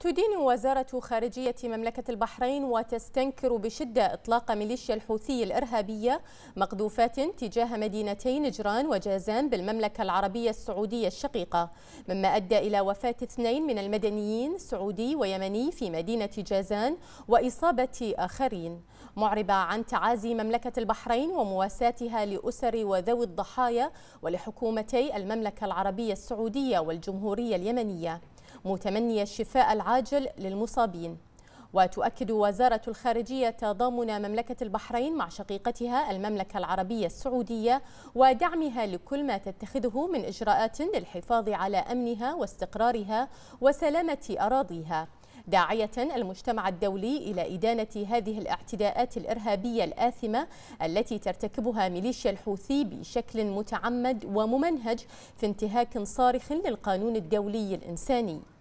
تدين وزارة خارجية مملكة البحرين وتستنكر بشدة إطلاق ميليشيا الحوثي الإرهابية مقذوفات تجاه مدينتي نجران وجازان بالمملكة العربية السعودية الشقيقة مما أدى إلى وفاة اثنين من المدنيين سعودي ويمني في مدينة جازان وإصابة آخرين معربة عن تعازي مملكة البحرين ومواساتها لأسر وذوي الضحايا ولحكومتي المملكة العربية السعودية والجمهورية اليمنية متمنية الشفاء العاجل للمصابين وتؤكد وزارة الخارجية تضامن مملكة البحرين مع شقيقتها المملكة العربية السعودية ودعمها لكل ما تتخذه من إجراءات للحفاظ على أمنها واستقرارها وسلامة أراضيها داعية المجتمع الدولي إلى إدانة هذه الاعتداءات الإرهابية الآثمة التي ترتكبها ميليشيا الحوثي بشكل متعمد وممنهج في انتهاك صارخ للقانون الدولي الإنساني